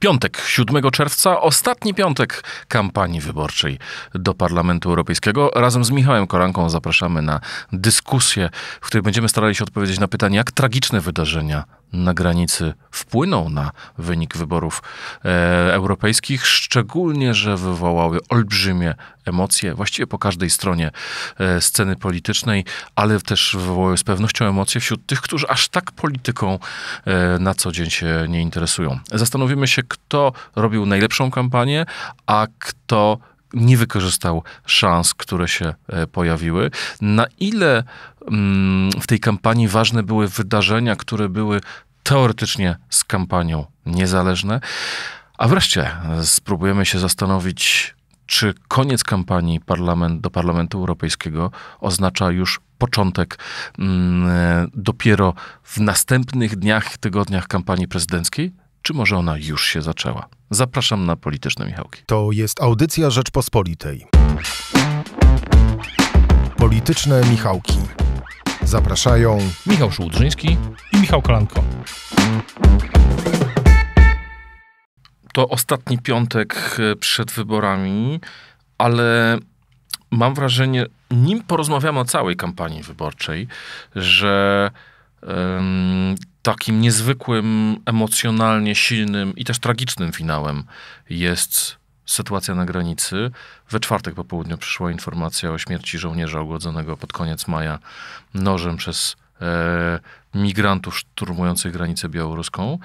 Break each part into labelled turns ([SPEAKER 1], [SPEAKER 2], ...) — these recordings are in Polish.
[SPEAKER 1] Piątek, 7 czerwca, ostatni piątek kampanii wyborczej do Parlamentu Europejskiego. Razem z Michałem Koranką zapraszamy na dyskusję, w której będziemy starali się odpowiedzieć na pytanie, jak tragiczne wydarzenia na granicy wpłyną na wynik wyborów e, europejskich, szczególnie, że wywołały olbrzymie emocje właściwie po każdej stronie e, sceny politycznej, ale też wywołały z pewnością emocje wśród tych, którzy aż tak polityką e, na co dzień się nie interesują. Zastanowimy się, kto robił najlepszą kampanię, a kto nie wykorzystał szans, które się e, pojawiły. Na ile mm, w tej kampanii ważne były wydarzenia, które były teoretycznie z kampanią niezależne? A wreszcie spróbujemy się zastanowić, czy koniec kampanii parlament, do Parlamentu Europejskiego oznacza już początek mm, e, dopiero w następnych dniach, tygodniach kampanii prezydenckiej? czy może ona już się zaczęła? Zapraszam na Polityczne Michałki. To jest audycja Rzeczpospolitej. Polityczne Michałki. Zapraszają Michał
[SPEAKER 2] Szułdrzyński i Michał Kolanko.
[SPEAKER 1] To ostatni piątek e, przed wyborami, ale mam wrażenie, nim porozmawiamy o całej kampanii wyborczej, że takim niezwykłym, emocjonalnie silnym i też tragicznym finałem jest sytuacja na granicy. We czwartek po południu przyszła informacja o śmierci żołnierza ogłodzonego pod koniec maja nożem przez e, migrantów szturmujących granicę białoruską.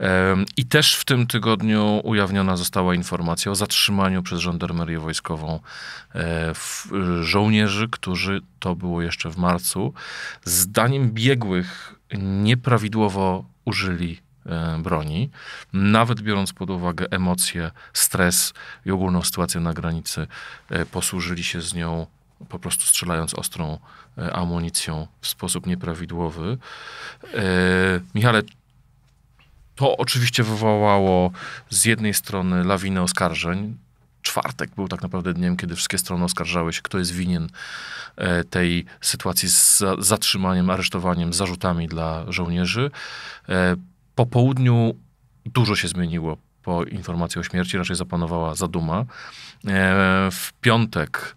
[SPEAKER 1] E, I też w tym tygodniu ujawniona została informacja o zatrzymaniu przez żandarmerię wojskową e, w, e, żołnierzy, którzy to było jeszcze w marcu, zdaniem biegłych nieprawidłowo użyli e, broni, nawet biorąc pod uwagę emocje, stres i ogólną sytuację na granicy, e, posłużyli się z nią po prostu strzelając ostrą e, amunicją w sposób nieprawidłowy. Michale, to oczywiście wywołało z jednej strony lawinę oskarżeń, czwartek był tak naprawdę dniem, kiedy wszystkie strony oskarżały się, kto jest winien e, tej sytuacji z zatrzymaniem, aresztowaniem, zarzutami dla żołnierzy. E, po południu dużo się zmieniło po informacji o śmierci, raczej zapanowała zaduma. E, w piątek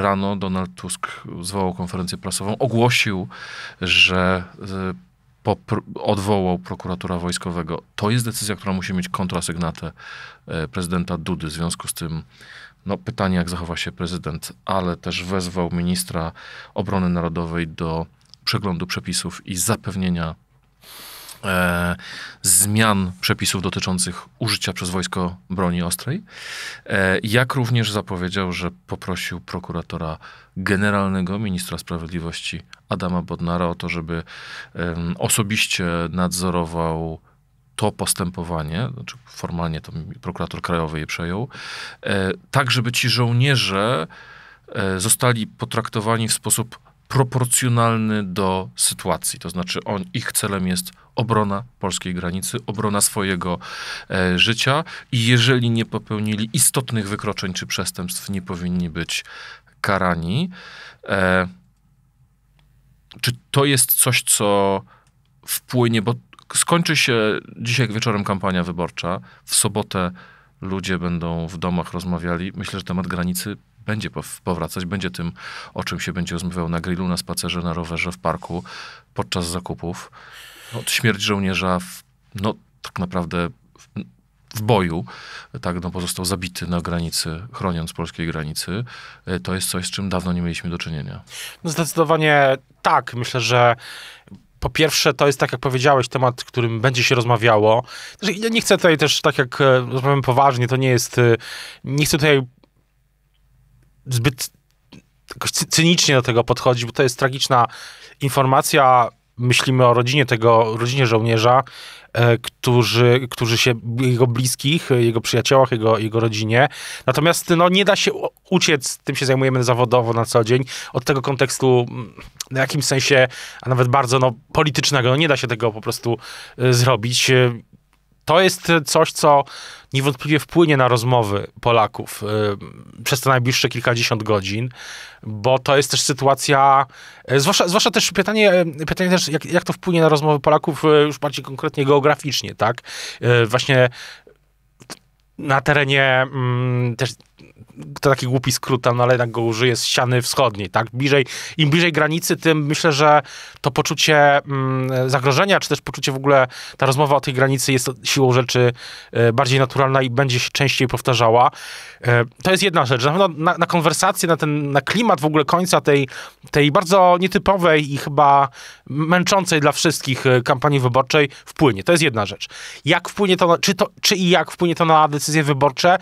[SPEAKER 1] rano Donald Tusk zwołał konferencję prasową, ogłosił, że odwołał prokuratura wojskowego. To jest decyzja, która musi mieć kontrasygnatę e, prezydenta Dudy. W związku z tym no, pytanie, jak zachowa się prezydent, ale też wezwał ministra obrony narodowej do przeglądu przepisów i zapewnienia E, zmian przepisów dotyczących użycia przez wojsko broni ostrej, e, jak również zapowiedział, że poprosił prokuratora generalnego, ministra sprawiedliwości Adama Bodnara o to, żeby osobiście nadzorował to postępowanie, znaczy formalnie to prokurator krajowy je przejął, e, tak żeby ci żołnierze zostali potraktowani w sposób proporcjonalny do sytuacji. To znaczy, on, ich celem jest obrona polskiej granicy, obrona swojego e, życia i jeżeli nie popełnili istotnych wykroczeń czy przestępstw, nie powinni być karani. E, czy to jest coś, co wpłynie, bo skończy się dzisiaj wieczorem kampania wyborcza, w sobotę ludzie będą w domach rozmawiali. Myślę, że temat granicy będzie powracać, będzie tym, o czym się będzie rozmawiał na grillu, na spacerze, na rowerze, w parku, podczas zakupów. No, od śmierć żołnierza, w, no tak naprawdę w, w boju, tak, no, pozostał zabity na granicy, chroniąc polskiej granicy. E, to jest coś, z czym dawno nie mieliśmy do czynienia.
[SPEAKER 2] No zdecydowanie tak. Myślę, że po pierwsze, to jest tak jak powiedziałeś, temat, którym będzie się rozmawiało. Znaczy, nie chcę tutaj też, tak jak e, rozmawiam poważnie, to nie jest. E, nie chcę tutaj zbyt cynicznie do tego podchodzi, bo to jest tragiczna informacja. Myślimy o rodzinie tego, rodzinie żołnierza, e, którzy, którzy się, jego bliskich, jego przyjaciołach, jego, jego rodzinie. Natomiast no, nie da się uciec, tym się zajmujemy zawodowo na co dzień, od tego kontekstu w jakimś sensie, a nawet bardzo no, politycznego, no, nie da się tego po prostu e, zrobić. E, to jest e, coś, co niewątpliwie wpłynie na rozmowy Polaków e, przez te najbliższe kilkadziesiąt godzin, bo to jest też sytuacja, e, zwłaszcza, zwłaszcza też pytanie, pytanie też, jak, jak to wpłynie na rozmowy Polaków już bardziej konkretnie geograficznie, tak? Właśnie na terenie mm, też to taki głupi skrót tam, no ale jednak go użyję, z ściany wschodniej, tak? Bliżej, Im bliżej granicy, tym myślę, że to poczucie mm, zagrożenia, czy też poczucie w ogóle, ta rozmowa o tej granicy jest siłą rzeczy y, bardziej naturalna i będzie się częściej powtarzała. Y, to jest jedna rzecz. Na pewno na, na konwersację, na ten na klimat w ogóle końca tej, tej bardzo nietypowej i chyba męczącej dla wszystkich e, kampanii wyborczej wpłynie. To jest jedna rzecz. Jak wpłynie to, na, czy, to, czy i jak wpłynie to na decyzje wyborcze?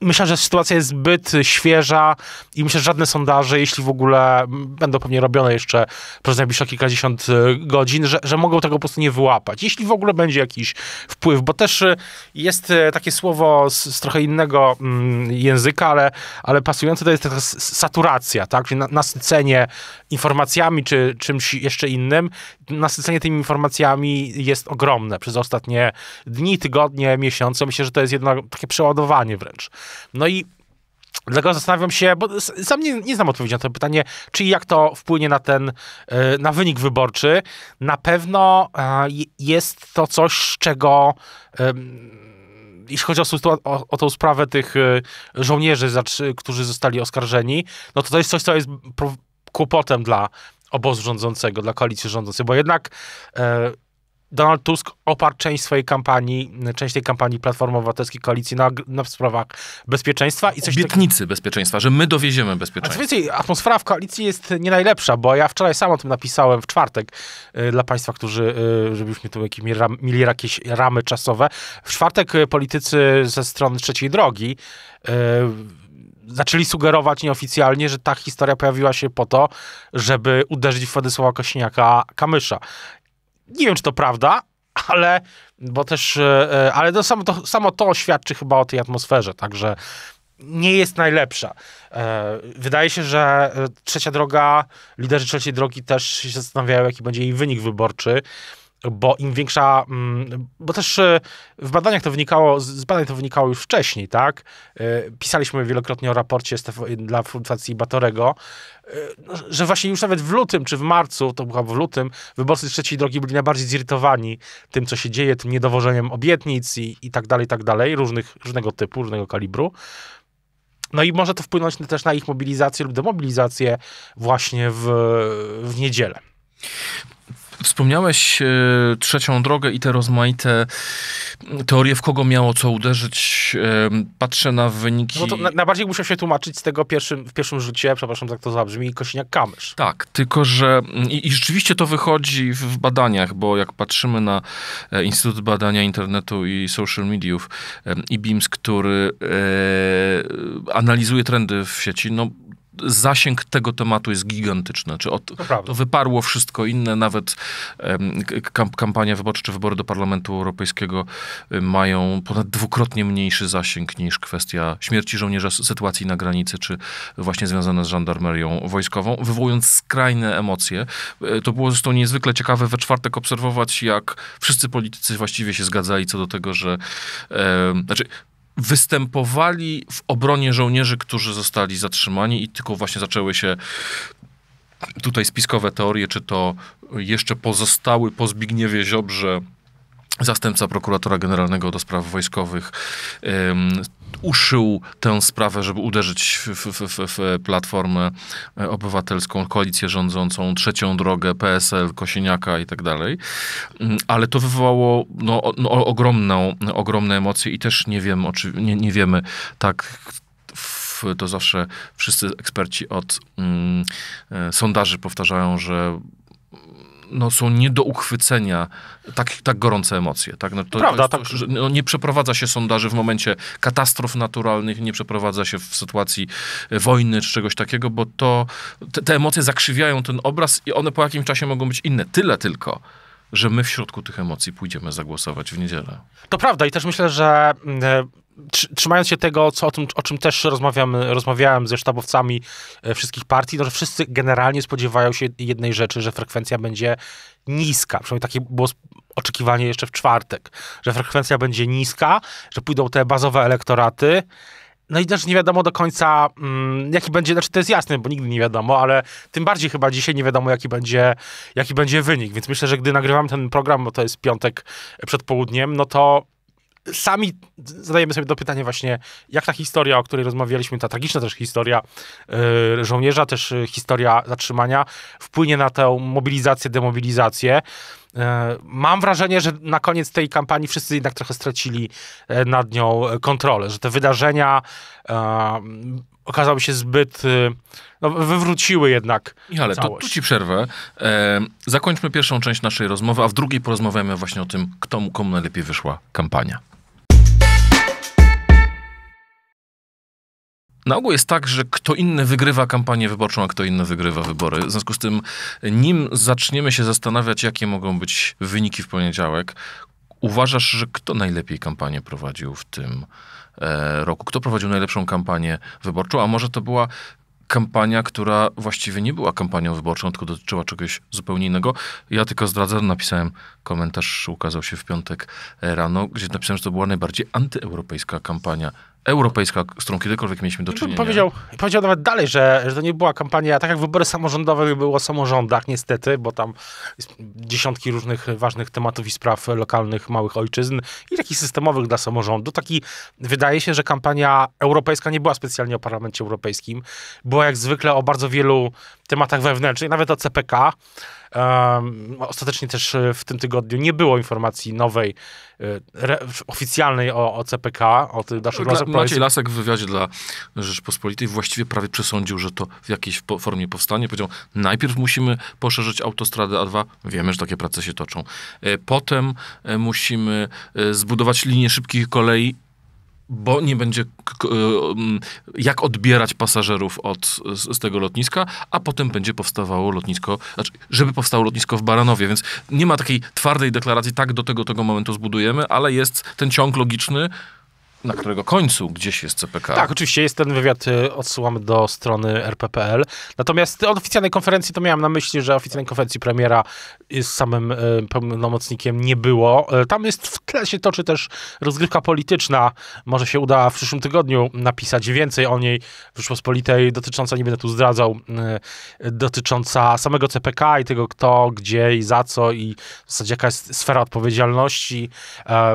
[SPEAKER 2] Myślę, że sytuacja jest zbyt świeża i myślę, że żadne sondaże, jeśli w ogóle będą pewnie robione jeszcze przez najbliższe kilkadziesiąt y, godzin, że, że mogą tego po prostu nie wyłapać. Jeśli w ogóle będzie jakiś wpływ, bo też y, jest y, takie słowo z, z trochę innego mm, języka, ale, ale pasujące to jest taka saturacja, tak? Czyli na, nasycenie informacjami czy czymś jeszcze innym nasycenie tymi informacjami jest ogromne przez ostatnie dni, tygodnie, miesiące. Myślę, że to jest jedno takie przeładowanie wręcz. No i Dlatego zastanawiam się, bo sam nie, nie znam odpowiedzi na to pytanie, czyli jak to wpłynie na ten, e, na wynik wyborczy. Na pewno e, jest to coś, czego jeśli chodzi o, o, o tą sprawę tych e, żołnierzy, którzy zostali oskarżeni, no to to jest coś, co jest kłopotem dla obozu rządzącego, dla koalicji rządzącej, bo jednak e, Donald Tusk oparł część swojej kampanii, część tej kampanii Platformy Obywatelskiej Koalicji na, na sprawach
[SPEAKER 1] bezpieczeństwa i coś Obietnicy tak... bezpieczeństwa, że my dowieziemy bezpieczeństwo. A
[SPEAKER 2] co więcej, atmosfera w koalicji jest nie najlepsza, bo ja wczoraj sam o tym napisałem w czwartek e, dla państwa, którzy, yy, żebyśmy tu jakieś, mieli jakieś ramy czasowe. W czwartek e, politycy ze strony trzeciej drogi zaczęli sugerować nieoficjalnie, że ta historia pojawiła się po to, żeby uderzyć w Władysława Kośniaka-Kamysza. Nie wiem, czy to prawda, ale bo też, e, e, ale to samo, to samo to świadczy chyba o tej atmosferze, także nie jest najlepsza. E, wydaje się, że trzecia droga, liderzy trzeciej drogi też się zastanawiają, jaki będzie jej wynik wyborczy bo im większa, mm, bo też e, w badaniach to wynikało, z badań to wynikało już wcześniej, tak? E, pisaliśmy wielokrotnie o raporcie dla Fundacji Batorego, e, że właśnie już nawet w lutym czy w marcu, to chyba w lutym, wyborcy trzeciej drogi byli najbardziej zirytowani tym, co się dzieje, tym niedowożeniem obietnic i, i tak dalej, i tak dalej, różnych, różnego typu, różnego kalibru. No i może to wpłynąć też na ich mobilizację lub demobilizację właśnie w, w niedzielę.
[SPEAKER 1] Wspomniałeś e, trzecią drogę i te rozmaite teorie, w kogo miało co uderzyć. E, patrzę na wyniki. No to
[SPEAKER 2] najbardziej musiał się tłumaczyć z tego pierwszym, w pierwszym rzucie, przepraszam, jak to zabrzmi, Kosiniak-Kamysz.
[SPEAKER 1] Tak, tylko że mm, i, i, rzeczywiście to wychodzi w badaniach, bo jak patrzymy na e, Instytut Badania Internetu i Social Mediów, IBIMS, który e, analizuje trendy w sieci, no zasięg tego tematu jest gigantyczny. Czy od, to, to, wyparło wszystko inne, nawet um, kampania wyborcza czy wybory do Parlamentu Europejskiego y, mają ponad dwukrotnie mniejszy zasięg niż kwestia śmierci żołnierza, sytuacji na granicy, czy właśnie związane z żandarmerią wojskową, wywołując skrajne emocje. Y, to było zresztą niezwykle ciekawe we czwartek obserwować, jak wszyscy politycy właściwie się zgadzali co do tego, że e, znaczy występowali w obronie żołnierzy, którzy zostali zatrzymani i tylko właśnie zaczęły się tutaj spiskowe teorie, czy to jeszcze pozostały po Zbigniewie Ziobrze zastępca prokuratora generalnego do spraw wojskowych, uszył tę sprawę, żeby uderzyć w, w, w, w, Platformę Obywatelską, koalicję rządzącą, trzecią drogę, PSL, Kosieniaka i tak dalej. Mm, ale to wywołało no, no, ogromną, ogromne emocje i też nie wiem, oczy, nie, nie wiemy tak to zawsze wszyscy eksperci od mm, e, sondaży powtarzają, że no, są nie do uchwycenia tak, tak gorące emocje. Tak? No, to, Prawda, to tak. Że, no, nie przeprowadza się sondaży w momencie katastrof naturalnych, nie przeprowadza się w sytuacji e, wojny czy czegoś takiego, bo to te, te emocje zakrzywiają ten obraz i one po jakimś czasie mogą być inne. Tyle tylko, że my w środku tych emocji pójdziemy zagłosować w niedzielę.
[SPEAKER 2] To prawda i też myślę, że mm, e, trzymając się tego, co, o, tym, o czym też rozmawiamy, rozmawiałem ze sztabowcami e, wszystkich partii, no, że wszyscy generalnie spodziewają się jednej rzeczy, że frekwencja będzie niska. Przynajmniej takie było oczekiwanie jeszcze w czwartek, że frekwencja będzie niska, że pójdą te bazowe elektoraty. No i też nie wiadomo do końca, mm, jaki będzie, znaczy to jest jasne, bo nigdy nie wiadomo, ale tym bardziej chyba dzisiaj nie wiadomo, jaki będzie, jaki będzie wynik. Więc myślę, że gdy nagrywam ten program, bo to jest piątek przed południem, no to sami zadajemy sobie to pytanie właśnie, jak ta historia, o której rozmawialiśmy, ta tragiczna też historia y, żołnierza, też y, historia zatrzymania, wpłynie na tę mobilizację, demobilizację. Y, mam wrażenie, że na koniec tej kampanii wszyscy jednak trochę stracili nad nią kontrolę, że te wydarzenia okazały się zbyt,
[SPEAKER 1] y, no, wywróciły jednak Michale, całość. to tu ci przerwę. E, zakończmy pierwszą część naszej rozmowy, a w drugiej porozmawiamy właśnie o tym, kto, komu najlepiej wyszła kampania. Na ogół jest tak, że kto inny wygrywa kampanię wyborczą, a kto inny wygrywa wybory. W związku z tym, nim zaczniemy się zastanawiać, jakie mogą być wyniki w poniedziałek, uważasz, że kto najlepiej kampanię prowadził w tym E, roku? Kto prowadził najlepszą kampanię wyborczą? A może to była kampania, która właściwie nie była kampanią wyborczą, tylko dotyczyła czegoś zupełnie innego. Ja tylko zdradzę, napisałem komentarz, ukazał się w piątek rano, gdzie napisałem, że to była najbardziej antyeuropejska kampania europejska, z którą kiedykolwiek mieliśmy do no czynienia. Powiedział,
[SPEAKER 2] powiedział nawet dalej, że, że to nie była kampania, tak jak wybory samorządowe było o samorządach niestety, bo tam jest dziesiątki różnych ważnych tematów i spraw lokalnych, małych ojczyzn i takich systemowych dla samorządu. Taki, wydaje się, że kampania europejska nie była specjalnie o parlamencie europejskim. Była jak zwykle o bardzo wielu tematach wewnętrznych, nawet o CPK Ostatecznie też e, w tym tygodniu nie było informacji nowej, e, re, oficjalnej o, o CPK, o tych naszych Dla, Maciej Lasek
[SPEAKER 1] w wywiadzie dla Rzeczpospolitej właściwie prawie przesądził, że to w jakiejś formie powstanie. Powiedział, najpierw musimy poszerzyć autostradę A2. Wiemy, że takie prace się toczą. E, potem musimy zbudować linię szybkich kolei bo nie będzie jak odbierać pasażerów od, z tego lotniska, a potem będzie powstawało lotnisko, znaczy, żeby powstało lotnisko w Baranowie, więc nie ma takiej twardej deklaracji, tak do tego, tego momentu zbudujemy, ale jest ten ciąg logiczny, na którego końcu gdzieś jest CPK. Tak,
[SPEAKER 2] oczywiście jest ten wywiad, y, odsyłam do strony rppl. Natomiast od oficjalnej konferencji to miałem na myśli, że oficjalnej konferencji premiera z samym y, pełnomocnikiem nie było. Y, tam jest w tle się toczy też rozgrywka polityczna. Może się uda w przyszłym tygodniu napisać więcej o niej w Rzeczpospolitej dotycząca, nie będę tu zdradzał, dotycząca samego CPK i tego kto, gdzie i za co i w zasadzie jaka jest sfera odpowiedzialności.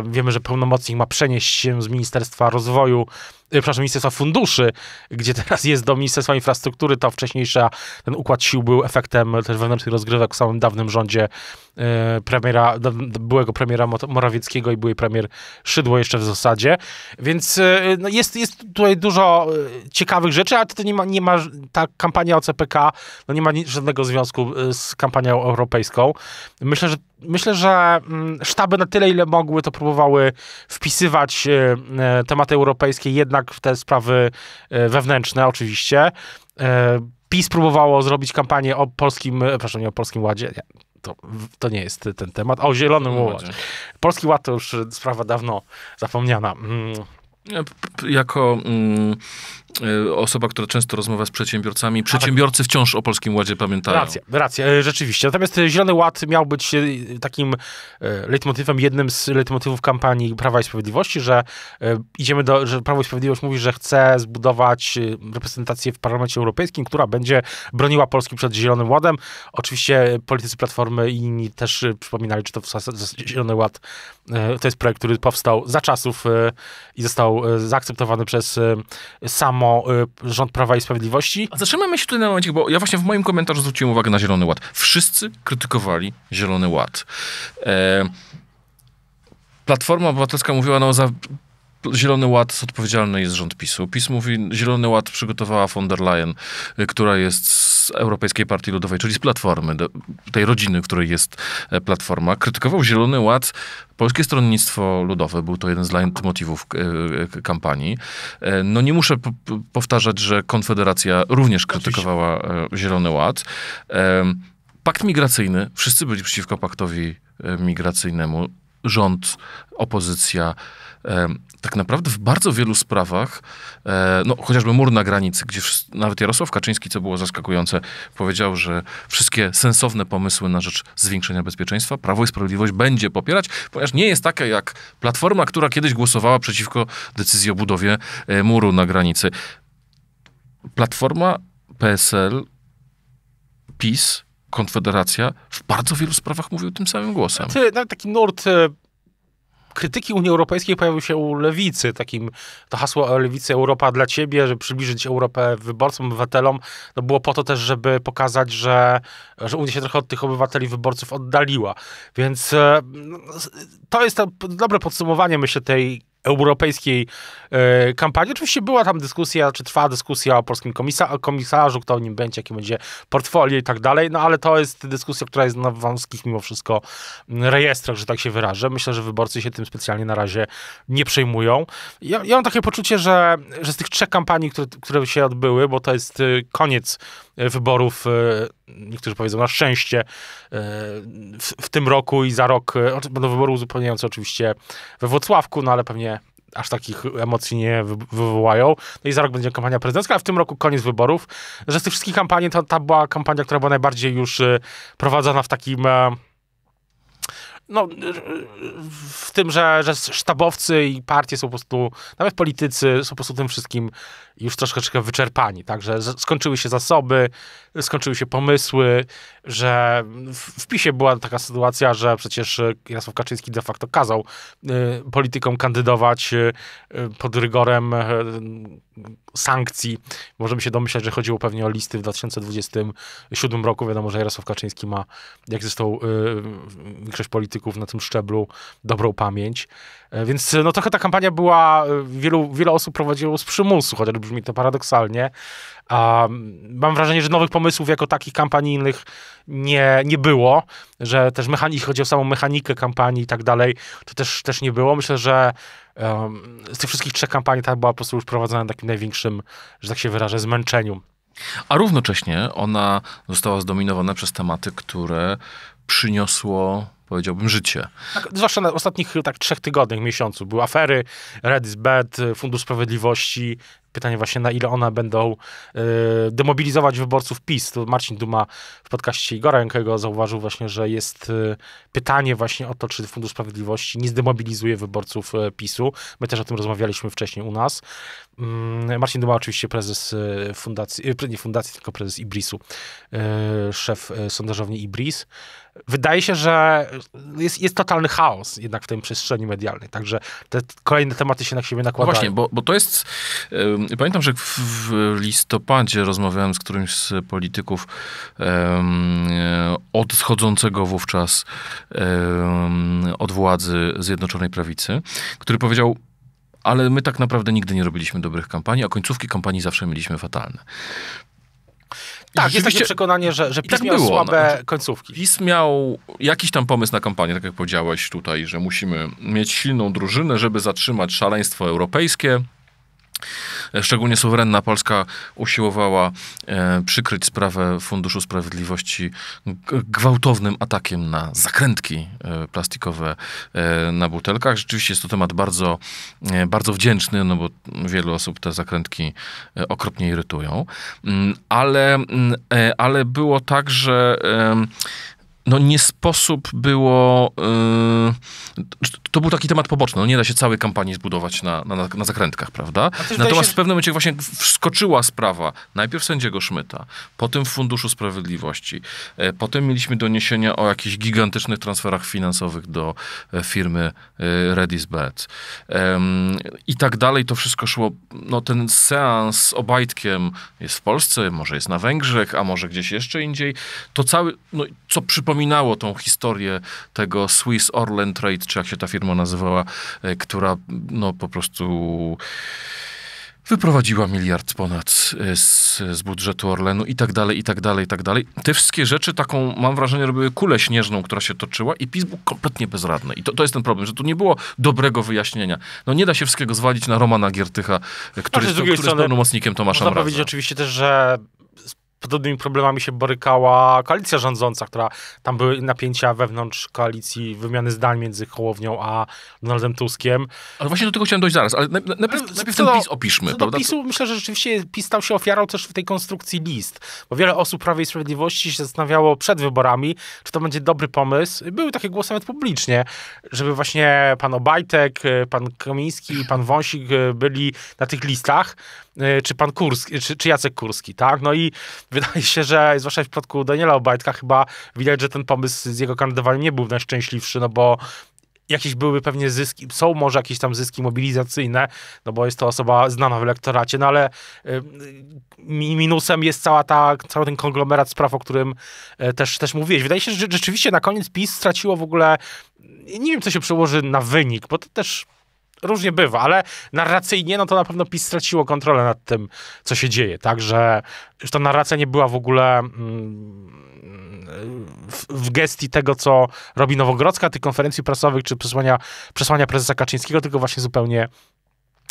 [SPEAKER 2] Wiemy, że pełnomocnik ma przenieść się z ministra Ministerstwa Rozwoju, y, przepraszam, Ministerstwa Funduszy, gdzie teraz jest do Ministerstwa Infrastruktury, ta wcześniejsza, ten układ sił był efektem też wewnętrznych rozgrywek w samym dawnym rządzie E, premiera, byłego premiera Morawieckiego i były premier Szydło jeszcze w zasadzie, więc e, no jest, jest tutaj dużo e, ciekawych rzeczy, ale to nie ma, nie ma ta kampania o no nie ma żadnego związku z kampanią europejską. Myślę, że Myślę, że mm, sztaby na tyle, ile mogły, to próbowały wpisywać tematy europejskie jednak w te sprawy wewnętrzne, oczywiście. PiS próbowało zrobić kampanię o polskim, przepraszam, nie o polskim ładzie, nie to, to nie jest ten temat. o Zielonym no Ładzie. Polski Ład to już sprawa dawno zapomniana. Mm.
[SPEAKER 1] Jako mm, e, osoba, która często rozmawia z przedsiębiorcami, przedsiębiorcy wciąż o Polskim Ładzie pamiętają. Racja,
[SPEAKER 2] racja, e, rzeczywiście. Natomiast e, Zielony Ład miał być takim leitmotywem, jednym z leitmotywów kampanii Prawa i Sprawiedliwości, że idziemy do, że Prawo i Sprawiedliwość mówi, że chce zbudować reprezentację w Parlamencie Europejskim, która będzie broniła Polski przed Zielonym Ładem. Oczywiście politycy Platformy i inni też przypominali, że to Zielony Ład to jest projekt, który powstał za czasów i został został e, zaakceptowany przez e, samo e, rząd Prawa i Sprawiedliwości.
[SPEAKER 1] Zaczynamy zatrzymajmy się tutaj na momencie, bo ja właśnie w moim komentarzu zwróciłem uwagę na Zielony Ład. Wszyscy krytykowali Zielony Ład. E... Platforma Obywatelska mówiła, no za Zielony Ład odpowiedzialny jest rząd PiSu. PiS mówi, Zielony Ład przygotowała von der Leyen, która jest z Europejskiej Partii Ludowej, czyli z Platformy, do, tej rodziny, w której jest e, Platforma, krytykował Zielony Ład Polskie Stronnictwo Ludowe. Był to jeden z leitmotivów e, kampanii. E, no nie muszę powtarzać, że Konfederacja również krytykowała Zielony Ład. Pakt migracyjny, wszyscy byli przeciwko paktowi migracyjnemu. Rząd, opozycja, tak naprawdę w bardzo wielu sprawach, e, no chociażby mur na granicy, gdzie nawet Jarosław Kaczyński, co było zaskakujące, powiedział, że wszystkie sensowne pomysły na rzecz zwiększenia bezpieczeństwa Prawo i Sprawiedliwość będzie popierać, ponieważ nie jest taka jak Platforma, która kiedyś głosowała przeciwko decyzji o budowie e, muru na granicy. Platforma, PSL, PiS Konfederacja w bardzo wielu sprawach mówił tym samym głosem. Ty,
[SPEAKER 2] znaczy, nawet taki nurt e, krytyki Unii Europejskiej pojawiły się u lewicy, takim to hasło lewicy Europa dla ciebie, żeby przybliżyć Europę wyborcom, obywatelom, no było po to też, żeby pokazać, że, że Unia się trochę od tych obywateli, wyborców oddaliła. Więc e, no, to jest to dobre podsumowanie, myślę, tej europejskiej y, kampanii. Oczywiście była tam dyskusja, czy trwa dyskusja o polskim komisa komisarzu, kto nim będzie, jakie będzie portfolio i tak dalej, no ale to jest dyskusja, która jest na wąskich mimo wszystko rejestrach, że tak się wyrażę. Myślę, że wyborcy się tym specjalnie na razie nie przejmują. Ja, ja mam takie poczucie, że, że z tych trzech kampanii, które, które się odbyły, bo to jest y, koniec E, wyborów, e, niektórzy powiedzą na szczęście, e, w, w tym roku i za rok będą wybory uzupełniające oczywiście we Włocławku, no ale pewnie aż takich emocji nie wywołają. No i za rok będzie kampania prezydencka, a w tym roku koniec wyborów. Że z tych wszystkich kampanii to ta była kampania, która była najbardziej już prowadzona w takim no, w tym, że, że sztabowcy i partie są po prostu, nawet politycy są po prostu tym wszystkim już troszeczkę wyczerpani, także skończyły się zasoby, skończyły się pomysły, że w PiSie była taka sytuacja, że przecież e, Jarosław Kaczyński de facto kazał e, politykom kandydować e, pod rygorem sankcji. Możemy się domyślać, że chodziło pewnie o listy w 2027 roku. Wiadomo, że Jarosław Kaczyński ma, jak zresztą większość polityków na tym szczeblu, dobrą pamięć. E, więc no trochę ta kampania była, e, wielu, wiele osób prowadziło z przymusu, chociaż brzmi to paradoksalnie. a mam wrażenie, że nowych pomysłów jako takich kampanijnych nie, nie było, że też mechani- chodzi o samą mechanikę kampanii i tak dalej, to też, też nie było. Myślę, że um, z tych wszystkich trzech kampanii ta była po prostu już prowadzona na takim największym, że tak się wyrażę, zmęczeniu.
[SPEAKER 1] A równocześnie ona została zdominowana przez tematy, które przyniosło powiedziałbym, życie.
[SPEAKER 2] Tak, zwłaszcza na ostatnich tak trzech tygodniach, miesiącu. Były afery, Red is Bad, Fundusz Sprawiedliwości. Pytanie właśnie, na ile one będą y, demobilizować wyborców PiS. Marcin Duma w podcaście Igora Jankego zauważył właśnie, że jest y, pytanie właśnie o to, czy Fundusz Sprawiedliwości nie zdemobilizuje wyborców y, PiSu. My też o tym rozmawialiśmy wcześniej u nas. Y, Marcin Duma oczywiście prezes fundacji, nie fundacji, tylko prezes Ibrisu, szef sondażowni Ibris wydaje się, że jest, jest totalny chaos jednak w tej przestrzeni medialnej. Także te kolejne tematy się na siebie nakładają. No właśnie, bo,
[SPEAKER 1] bo to jest. Yy, pamiętam, że w, w, listopadzie rozmawiałem z którymś z polityków yy, odchodzącego wówczas yy, od władzy Zjednoczonej Prawicy, który powiedział ale my tak naprawdę nigdy nie robiliśmy dobrych kampanii, a końcówki kampanii zawsze mieliśmy fatalne.
[SPEAKER 2] Tak, jest takie przekonanie, że, że PiS tak miał było, no, słabe
[SPEAKER 1] no. końcówki. PiS miał jakiś tam pomysł na kampanię, tak jak powiedziałeś tutaj, że musimy mieć silną drużynę, żeby zatrzymać szaleństwo europejskie szczególnie suwerenna Polska usiłowała e, przykryć sprawę Funduszu Sprawiedliwości gwałtownym atakiem na zakrętki e, plastikowe e, na butelkach. Rzeczywiście jest to temat bardzo, bardzo wdzięczny, no bo wielu osób te zakrętki okropnie irytują. Mm, ale, mm, ale było tak, że no nie sposób było. Y, to był taki temat poboczny. No nie da się całej kampanii zbudować na, na, na zakrętkach, prawda? Natomiast się... w pewnym momencie właśnie wskoczyła sprawa. Najpierw sędziego Szmyta, potem Funduszu Sprawiedliwości, e, potem mieliśmy doniesienia o jakichś gigantycznych transferach finansowych do e, firmy e, Redis Bet. I tak dalej to wszystko szło. No ten seans z Obajtkiem jest w Polsce, może jest na Węgrzech, a może gdzieś jeszcze indziej. To cały, no, co przypominało tą historię tego Swiss Orland Trade, czy jak się ta firma firma nazywała, e, która no po prostu wyprowadziła miliard ponad e, z, z budżetu Orlenu i tak dalej, i tak dalej, i tak dalej. Te wszystkie rzeczy taką, mam wrażenie, robiły kulę śnieżną, która się toczyła i PiS był kompletnie bezradny. I to, to jest ten problem, że tu nie było dobrego wyjaśnienia. No nie da się wszystkiego zwalić na Romana Giertycha, który, no, z, to, który strony, jest pełnomocnikiem Tomasza Można powiedzieć
[SPEAKER 2] oczywiście też, że podobnymi problemami się borykała koalicja rządząca, która tam były napięcia wewnątrz koalicji, wymiany zdań między Hołownią a Donaldem Tuskiem. Ale właśnie do tego chciałem dojść zaraz, ale najpierw, najpierw ten PiS opiszmy. Co prawda? do PiSu, myślę, że rzeczywiście PiS stał się ofiarą też w tej konstrukcji list, bo wiele osób Prawie i Sprawiedliwości się zastanawiało przed wyborami, czy to będzie dobry pomysł. Były takie głosy nawet publicznie, żeby właśnie pan Obajtek, pan Kamiński, pan Wąsik e, byli na tych listach. E, czy pan Kurski, czy, czy Jacek Kurski, tak? No i wydaje się, że zwłaszcza w przypadku Daniela Obajtka chyba widać, że ten pomysł z jego kandydowaniem nie był najszczęśliwszy, no bo jakieś byłyby pewnie zyski, są może jakieś tam zyski mobilizacyjne, no bo jest to osoba znana w elektoracie, no ale y, minusem jest cała ta, cały ten konglomerat spraw, o którym e, też, też mówiłeś. Wydaje się, że rzeczywiście na koniec PiS straciło w ogóle, nie wiem co się przełoży na wynik, bo to też różnie bywa, ale narracyjnie, no to na pewno PiS straciło kontrolę nad tym, co się dzieje, także że ta narracja nie była w ogóle mm, w, w gestii tego, co robi Nowogrodzka, tych konferencji prasowych, czy przesłania, przesłania prezesa Kaczyńskiego, tylko właśnie zupełnie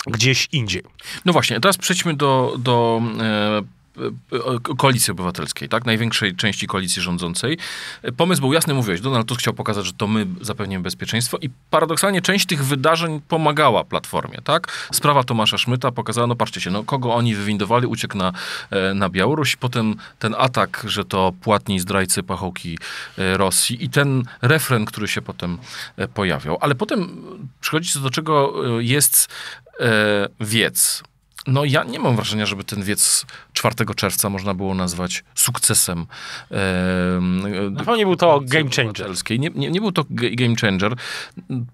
[SPEAKER 1] gdzieś indziej. No właśnie, teraz przejdźmy do, do e, E, koalicji obywatelskiej, tak? Największej części koalicji rządzącej. E, pomysł był jasny, mówiłeś, Donald Tusk chciał pokazać, że to my zapewnimy bezpieczeństwo i paradoksalnie część tych wydarzeń pomagała Platformie, tak? Sprawa Tomasza Szmyta pokazała, no patrzcie się, no kogo oni wywindowali, uciekł na, e, na Białoruś, potem ten atak, że to płatni zdrajcy pachołki Rosji i ten refren, który się potem pojawiał. Ale potem przychodzi do czego jest wiec no ja nie mam wrażenia, żeby ten wiec 4 czerwca można było nazwać sukcesem. E, nie był to game changer. Nie, nie, nie, był to game changer.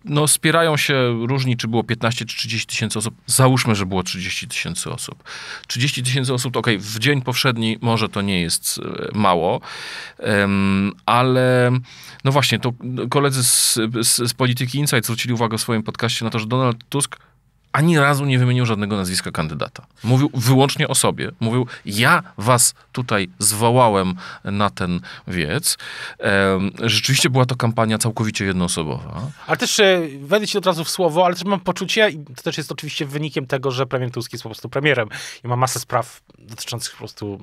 [SPEAKER 1] No spierają się różni, czy było 15 czy 30 tysięcy osób. Załóżmy, że było 30 tysięcy osób. 30 tysięcy osób, okej, okay, w dzień powszedni może to nie jest e, mało, ale no właśnie, to koledzy z, z, z Polityki Insight zwrócili uwagę w swoim podcaście na to, że Donald Tusk ani razu nie wymienił żadnego nazwiska kandydata. Mówił wyłącznie o sobie. Mówił, ja was tutaj zwołałem na ten wiec. Rzeczywiście była to kampania całkowicie jednoosobowa.
[SPEAKER 2] Ale też, e, wejdę ci od razu w słowo, ale też mam poczucie, i to też jest oczywiście wynikiem tego, że premier Tusk jest po prostu premierem i ma masę spraw dotyczących po prostu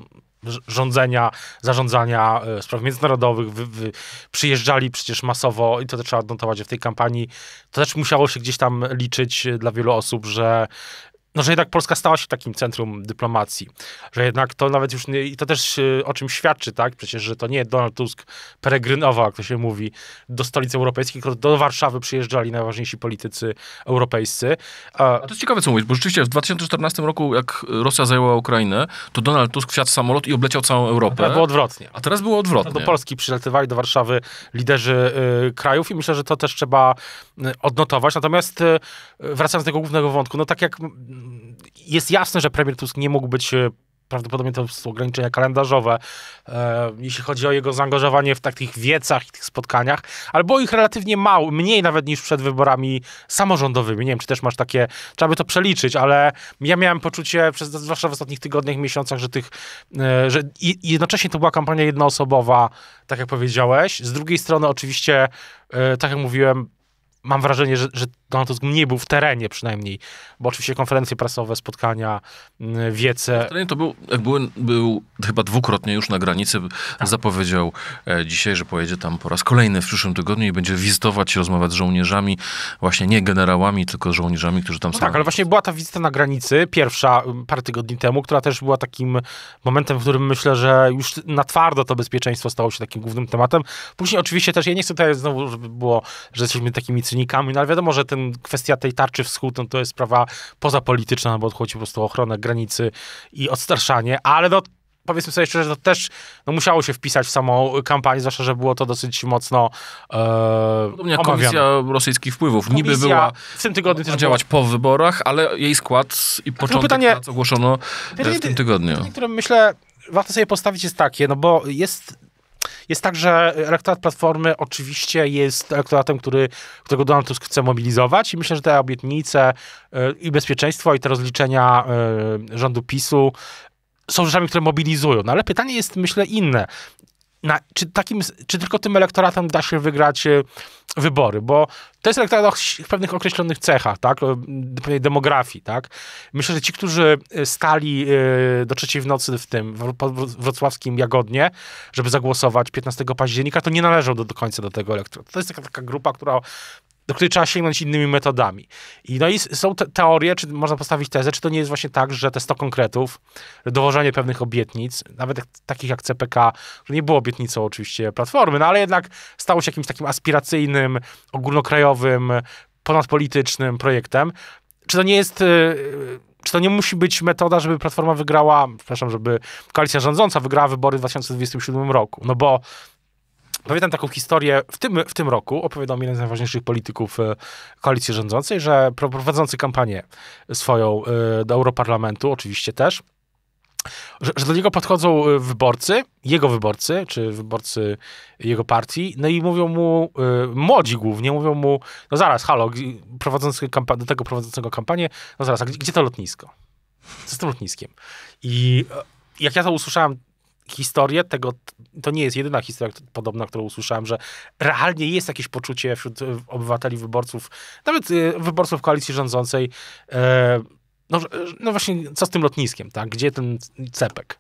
[SPEAKER 2] rządzenia, zarządzania e, spraw międzynarodowych. Wy, wy, przyjeżdżali przecież masowo i to też trzeba odnotować w tej kampanii. To też musiało się gdzieś tam liczyć e, dla wielu osób, dobrze no, że jednak Polska stała się takim centrum dyplomacji, że jednak to nawet już nie, i to też y, o czym świadczy, tak? Przecież, że to nie Donald Tusk peregrynował, jak to się mówi, do stolic europejskich, tylko do Warszawy przyjeżdżali najważniejsi politycy europejscy. A... A to jest
[SPEAKER 1] ciekawe, co mówisz, bo rzeczywiście w 2014 roku, jak Rosja zajęła Ukrainę, to Donald Tusk wsiadł samolot i obleciał całą Europę. A było odwrotnie. A teraz było odwrotnie. Do Polski
[SPEAKER 2] przylatywali, do Warszawy liderzy y, krajów i myślę, że to też trzeba y, odnotować. Natomiast y, wracając do tego głównego wątku, no tak jak jest jasne, że premier Tusk nie mógł być e, prawdopodobnie to są ograniczenia kalendarzowe, e, jeśli chodzi o jego zaangażowanie w takich wiecach i tych spotkaniach, albo ich relatywnie mało, mniej nawet niż przed wyborami samorządowymi. Nie wiem, czy też masz takie, trzeba by to przeliczyć, ale ja miałem poczucie, przez, zwłaszcza w ostatnich tygodniach, miesiącach, że tych, e, że i, jednocześnie to była kampania jednoosobowa, tak jak powiedziałeś. Z drugiej strony oczywiście, e, tak jak mówiłem, mam wrażenie, że, że Donald Tusk nie był w terenie przynajmniej, bo oczywiście konferencje prasowe, spotkania, mm,
[SPEAKER 1] wiece. To był, jak był, był chyba dwukrotnie już na granicy, tak. zapowiedział e, dzisiaj, że pojedzie tam po raz kolejny w przyszłym tygodniu i będzie wizytować, rozmawiać z żołnierzami, właśnie nie generałami, tylko żołnierzami, którzy tam no są. Tak, ale
[SPEAKER 2] właśnie była ta wizyta na granicy, pierwsza parę tygodni temu, która też była takim momentem, w którym myślę, że już na twardo to bezpieczeństwo stało się takim głównym tematem. Później oczywiście też, ja nie chcę tutaj znowu, żeby było, że jesteśmy takimi cynikami, no ale wiadomo, że ten kwestia tej tarczy wschód, no to jest sprawa pozapolityczna, no bo chodzi po prostu o ochronę granicy i odstraszanie, ale no powiedzmy sobie szczerze, to też no, musiało się wpisać w samą kampanię, zwłaszcza, że było to dosyć mocno e,
[SPEAKER 1] Podobnie jak Komisja Rosyjskich Wpływów. Komisja Niby była w tym tygodniu też działać było. po wyborach, ale jej skład i tak, no, początek no pytanie, ogłoszono e, pytanie, w tym tygodniu. Pytanie,
[SPEAKER 2] które myślę warto sobie postawić jest takie, no bo jest jest tak, że elektorat Platformy oczywiście jest elektoratem, który, którego Donald Tusk chce mobilizować i myślę, że te obietnice e, i bezpieczeństwo i te rozliczenia e, rządu PiSu są rzeczami, które mobilizują. No ale pytanie jest, myślę, inne. Na, czy, takim, czy tylko tym elektoratem da się wygrać e, wybory, bo to jest elektorat o pewnych określonych cechach, tak, pewnej demografii, tak. Myślę, że ci, którzy e, stali e, do trzeciej w nocy w tym w wrocławskim Jagodnie, żeby zagłosować 15 października, to nie należą do, do końca do tego elektoratu. To jest taka, taka grupa, która do której trzeba sięgnąć innymi metodami. I, no i są te teorie, czy można postawić tezę, czy to nie jest właśnie tak, że te 100 konkretów, dowożenie pewnych obietnic, nawet takich jak CPK, że nie było obietnicą oczywiście Platformy, no ale jednak stało się jakimś takim aspiracyjnym, ogólnokrajowym, ponadpolitycznym projektem. Czy to nie jest... Y, y, czy to nie musi być metoda, żeby Platforma wygrała, przepraszam, żeby koalicja rządząca wygrała wybory w 2027 roku? No bo Powiedziałem taką historię, w tym, w tym roku opowiadał mi jeden z najważniejszych polityków e, koalicji rządzącej, że prowadzący kampanię swoją e, do Europarlamentu, oczywiście też, że, że, do niego podchodzą e, wyborcy, jego wyborcy, czy wyborcy jego partii, no i mówią mu, młodzi głównie, mówią mu, no zaraz, halo, prowadzący do tego prowadzącego kampanię, no zaraz, a gdzie, gdzie to lotnisko? Co z tym lotniskiem? I jak ja to usłyszałem historię tego, to nie jest jedyna historia podobna, którą usłyszałem, że realnie jest jakieś poczucie wśród e, obywateli, wyborców, nawet e, wyborców koalicji rządzącej, e, no, no, właśnie, co z tym lotniskiem, tak? Gdzie ten cepek?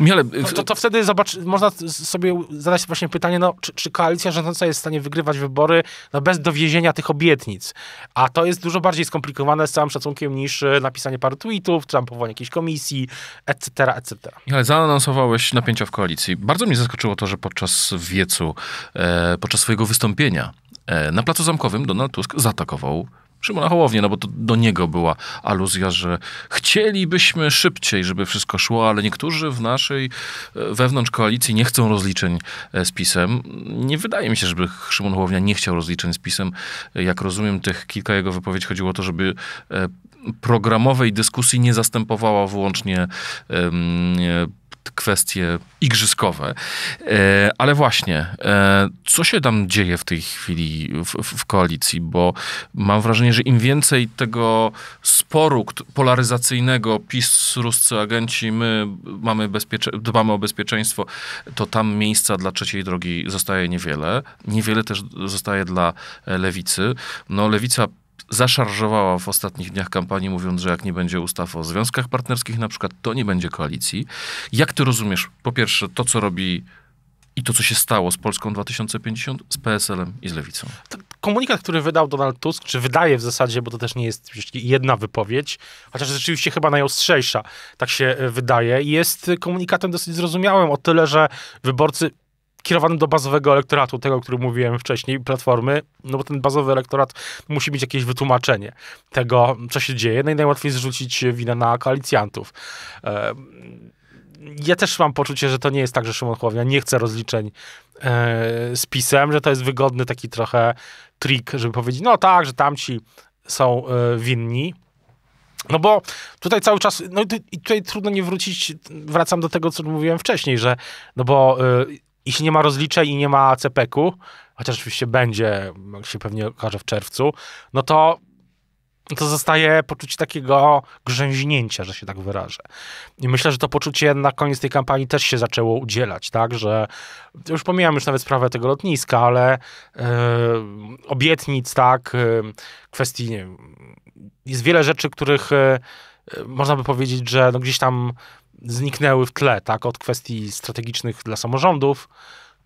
[SPEAKER 2] Miele, no, to, to wtedy zobacz, można sobie zadać właśnie pytanie, no, czy, czy, koalicja rządząca jest w stanie wygrywać wybory no, bez dowiezienia tych obietnic? A to jest dużo bardziej skomplikowane, z całym szacunkiem, niż e, napisanie paru tweetów, Trampowanie powołanie jakiejś komisji, etc., etc.
[SPEAKER 1] Ale zaanonsowałeś napięcia w koalicji. Bardzo mnie zaskoczyło to, że podczas wiecu, e, podczas swojego wystąpienia e, na Placu Zamkowym Donald Tusk zaatakował Szymona Hołownię, no bo to do niego była aluzja, że chcielibyśmy szybciej, żeby wszystko szło, ale niektórzy w naszej e, wewnątrz koalicji nie chcą rozliczeń e, z PiSem. Nie wydaje mi się, żeby Szymon Hołownia nie chciał rozliczeń z PiSem. Jak rozumiem, tych kilka jego wypowiedzi chodziło o to, żeby e, programowej dyskusji nie zastępowała wyłącznie um, kwestie igrzyskowe. E, ale właśnie, e, co się tam dzieje w tej chwili w, w, koalicji? Bo mam wrażenie, że im więcej tego sporu polaryzacyjnego PiS, ruscy agenci, my mamy bezpiecze- dbamy o bezpieczeństwo, to tam miejsca dla trzeciej drogi zostaje niewiele. Niewiele też zostaje dla e, lewicy. No lewica zaszarżowała w ostatnich dniach kampanii, mówiąc, że jak nie będzie ustaw o związkach partnerskich, na przykład, to nie będzie koalicji. Jak ty rozumiesz, po pierwsze, to, co robi i to, co się stało z Polską 2050, z PSL-em i z Lewicą. Tak,
[SPEAKER 2] komunikat, który wydał Donald Tusk, czy wydaje w zasadzie, bo to też nie jest jedna wypowiedź, chociaż rzeczywiście chyba najostrzejsza, tak się e, wydaje, jest komunikatem dosyć zrozumiałym o tyle, że wyborcy kierowanym do bazowego elektoratu, tego, o którym mówiłem wcześniej, Platformy, no bo ten bazowy elektorat musi mieć jakieś wytłumaczenie tego, co się dzieje. No i najłatwiej zrzucić winę na koalicjantów. Ja też mam poczucie, że to nie jest tak, że Szymon Hołownia nie chce rozliczeń e, z PiSem, że to jest wygodny taki trochę trik, żeby powiedzieć, no tak, że tamci są e, winni, no bo tutaj cały czas, no i tutaj trudno nie wrócić, wracam do tego, co mówiłem wcześniej, że no bo e, jeśli nie ma rozliczeń i nie ma CPK-u, chociaż oczywiście będzie, jak się pewnie okaże w czerwcu, no to no to zostaje poczucie takiego grzęźnięcia, że się tak wyrażę. I myślę, że to poczucie na koniec tej kampanii też się zaczęło udzielać, tak, że już pomijam już nawet sprawę tego lotniska, ale yy, obietnic, tak, yy, kwestii, nie wiem, jest wiele rzeczy, których yy, można by powiedzieć, że no gdzieś tam zniknęły w tle, tak, od kwestii strategicznych dla samorządów,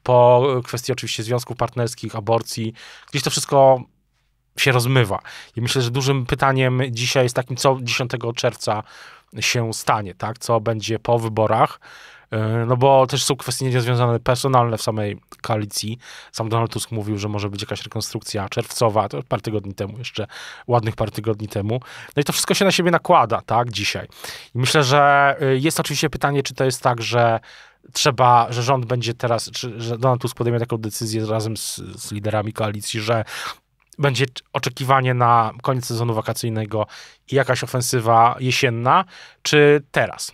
[SPEAKER 2] po kwestii oczywiście związków partnerskich, aborcji. Gdzieś to wszystko się rozmywa. I myślę, że dużym pytaniem dzisiaj jest takim, co 10 czerwca się stanie, tak, co będzie po wyborach. E, no bo też są kwestie związane personalne w samej koalicji. Sam Donald Tusk mówił, że może być jakaś rekonstrukcja czerwcowa, to parę tygodni temu jeszcze, ładnych parę tygodni temu. No i to wszystko się na siebie nakłada, tak, dzisiaj. I myślę, że y, jest oczywiście pytanie, czy to jest tak, że trzeba, że rząd będzie teraz, czy, że Donald Tusk podejmie taką decyzję razem z, z liderami koalicji, że będzie oczekiwanie na koniec sezonu wakacyjnego i jakaś
[SPEAKER 1] ofensywa jesienna, czy teraz?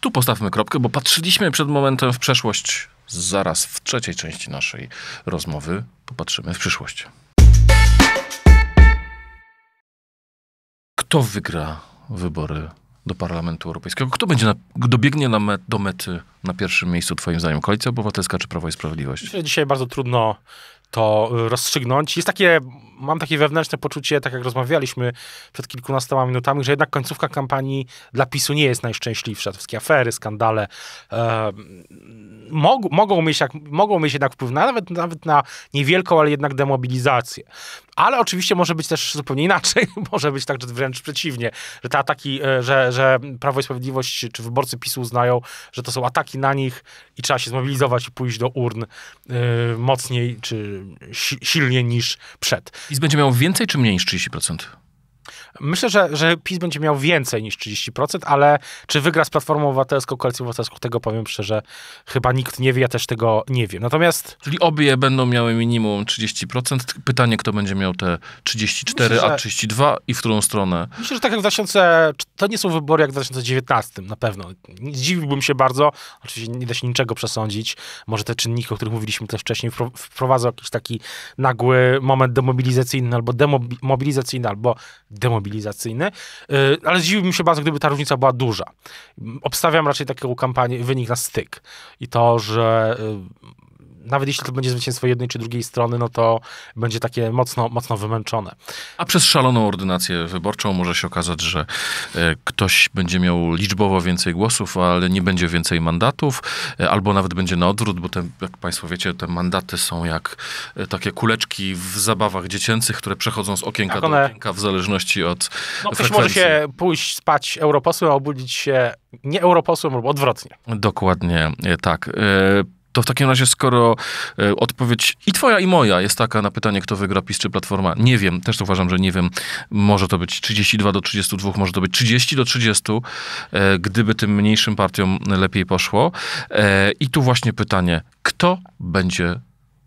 [SPEAKER 1] Tu postawmy kropkę, bo patrzyliśmy przed momentem w przeszłość. Zaraz w trzeciej części naszej rozmowy popatrzymy w przyszłość. Kto wygra wybory do Parlamentu Europejskiego? Kto będzie na, dobiegnie na met, do mety na pierwszym miejscu, Twoim zdaniem? Koalicja Obywatelska czy Prawo i Sprawiedliwość?
[SPEAKER 2] Dzisiaj bardzo trudno to rozstrzygnąć. Jest takie, mam takie wewnętrzne poczucie, tak jak rozmawialiśmy przed kilkunastoma minutami, że jednak końcówka kampanii dla PiSu nie jest najszczęśliwsza. Te wszystkie afery, skandale e, mog, mogą, mieć, jak, mogą mieć jednak wpływ na, nawet, nawet na niewielką, ale jednak demobilizację. Ale oczywiście może być też zupełnie inaczej. może być tak, że wręcz przeciwnie, że te ataki, e, że, że Prawo i Sprawiedliwość czy wyborcy PiSu uznają, że to są ataki na nich i trzeba się zmobilizować i pójść do urn y, mocniej czy Y,
[SPEAKER 1] silnie niż przed. I będzie miał więcej czy mniej niż 30%?
[SPEAKER 2] Myślę, że, że PiS będzie miał więcej niż 30%, ale czy wygra z Platformą Obywatelską, Koalicją Obywatelską, tego powiem szczerze, chyba nikt nie wie, ja też tego nie wiem.
[SPEAKER 1] Natomiast... Czyli obie będą miały minimum 30%. Pytanie, kto będzie miał te 34, myślę, a 32 że... i w którą stronę?
[SPEAKER 2] Myślę, że tak jak w 2000... To nie są wybory jak w 2019, na pewno. Zdziwiłbym się bardzo. Oczywiście nie da się niczego przesądzić. Może te czynniki, o których mówiliśmy też wcześniej, wprowadzą jakiś taki nagły moment demobilizacyjny albo demobilizacyjny, albo demobilizacyjny cywilizacyjny, ale zdziwiłbym się bardzo, gdyby ta różnica była duża. Obstawiam raczej taką kampanię, wynik na styk i to, że y, nawet jeśli to będzie zwycięstwo jednej czy drugiej strony, no to będzie takie mocno, mocno wymęczone.
[SPEAKER 1] A przez szaloną ordynację wyborczą może się okazać, że e, ktoś będzie miał liczbowo więcej głosów, ale nie będzie więcej mandatów, e, albo nawet będzie na odwrót, bo te, jak Państwo wiecie, te mandaty są jak e, takie kuleczki w zabawach dziecięcych, które przechodzą z okienka tak one... do okienka w zależności od no, ktoś może się
[SPEAKER 2] pójść spać europosłem, a obudzić się nie europosłem albo odwrotnie.
[SPEAKER 1] Dokładnie tak. To w takim razie, skoro e, odpowiedź i twoja, i moja jest taka na pytanie, kto wygra PiS czy Platforma, nie wiem, też to uważam, że nie wiem, może to być 32 do 32, może to być 30 do 30, e, gdyby tym mniejszym partiom lepiej poszło. E, I tu właśnie pytanie, kto będzie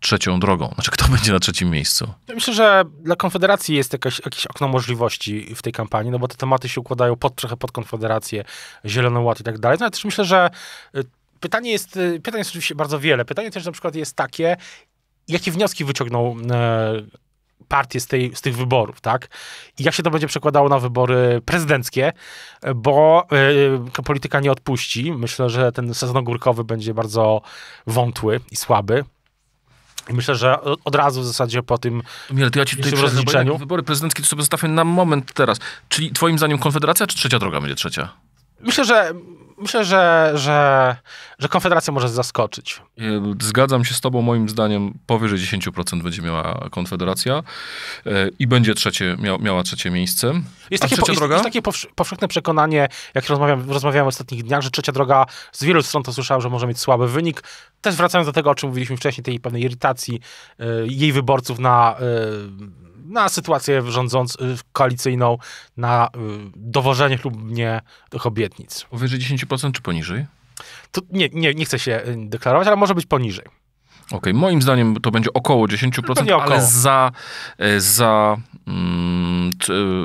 [SPEAKER 1] trzecią drogą? Znaczy, kto będzie na trzecim miejscu?
[SPEAKER 2] myślę, że dla Konfederacji jest jakieś okno możliwości w tej kampanii, no bo te tematy się układają pod, trochę pod Konfederację, Zielony Ład i tak dalej. No ale też myślę, że y, Pytanie jest, e, pytań jest oczywiście bardzo wiele. Pytanie też na przykład jest takie, jakie wnioski wyciągnął e, partie z, tej, z tych wyborów, tak? I jak się to będzie przekładało na wybory prezydenckie, bo e, polityka nie odpuści. Myślę, że ten sezon ogórkowy będzie bardzo wątły i słaby. I myślę, że od razu w zasadzie po
[SPEAKER 1] tym Mile, to ja ci tutaj rozliczeniu... Wybory prezydenckie to sobie zostawię na moment teraz. Czyli twoim zdaniem Konfederacja czy Trzecia Droga będzie trzecia?
[SPEAKER 2] Myślę, że myślę, że, że, że Konfederacja
[SPEAKER 1] może zaskoczyć. E, zgadzam się z tobą, moim zdaniem powyżej 10% będzie miała Konfederacja e, i będzie trzecie, miała, trzecie miejsce. Jest A takie, po, jest, jest,
[SPEAKER 2] takie powszechne przekonanie, jak rozmawiam, rozmawiałem w ostatnich dniach, że trzecia droga, z wielu stron to słyszałem, że może mieć słaby wynik. Też wracając do tego, o czym mówiliśmy wcześniej, tej pewnej irytacji e, jej wyborców na na sytuację rządząc, y, koalicyjną, na y,
[SPEAKER 1] dowożenie lub nie tych obietnic. Powyżej 10% czy poniżej?
[SPEAKER 2] To nie, nie, nie chcę się y, deklarować, ale może być poniżej.
[SPEAKER 1] Okej, okay. moim zdaniem to będzie około 10%, no ale za, za, mm,